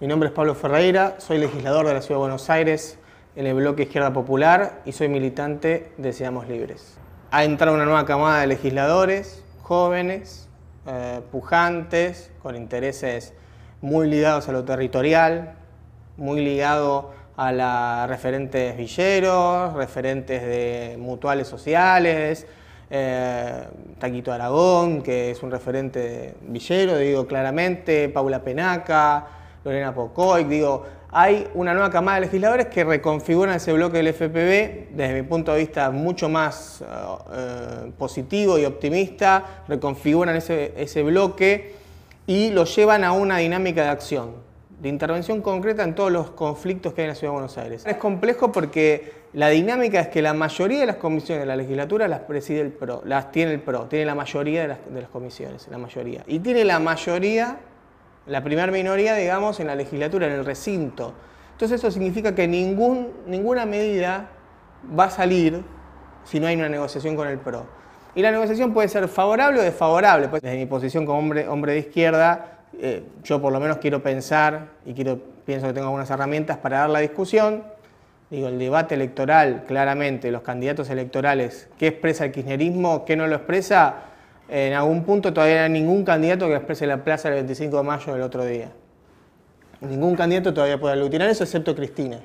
Mi nombre es Pablo Ferreira, soy legislador de la Ciudad de Buenos Aires en el bloque Izquierda Popular y soy militante de Seamos Libres. Ha entrado una nueva camada de legisladores, jóvenes, eh, pujantes, con intereses muy ligados a lo territorial, muy ligado a la referentes villeros, referentes de mutuales sociales, eh, Taquito Aragón, que es un referente villero, digo claramente, Paula Penaca, Lorena Pocoy, digo, hay una nueva camada de legisladores que reconfiguran ese bloque del FPB, desde mi punto de vista mucho más eh, eh, positivo y optimista, reconfiguran ese, bloque y lo llevan a una dinámica de acción de intervención concreta en todos los conflictos que hay en la Ciudad de Buenos Aires. Es complejo porque la dinámica es que la mayoría de las comisiones de la legislatura las preside el PRO, las tiene el PRO, tiene la mayoría de las, de las comisiones, la mayoría. Y tiene la mayoría la primera minoría, digamos, en la legislatura, en el recinto. Entonces eso significa que ningún, ninguna medida va a salir si no hay una negociación con el PRO. Y la negociación puede ser favorable o desfavorable. Pues, desde mi posición como hombre, hombre de izquierda, eh, yo por lo menos quiero pensar y quiero, pienso que tengo algunas herramientas para dar la discusión. Digo, el debate electoral, claramente, los candidatos electorales, qué expresa el kirchnerismo, qué no lo expresa, en algún punto todavía no hay ningún candidato que exprese la plaza el 25 de mayo del otro día. Ningún candidato todavía puede aglutinar eso, excepto Cristina.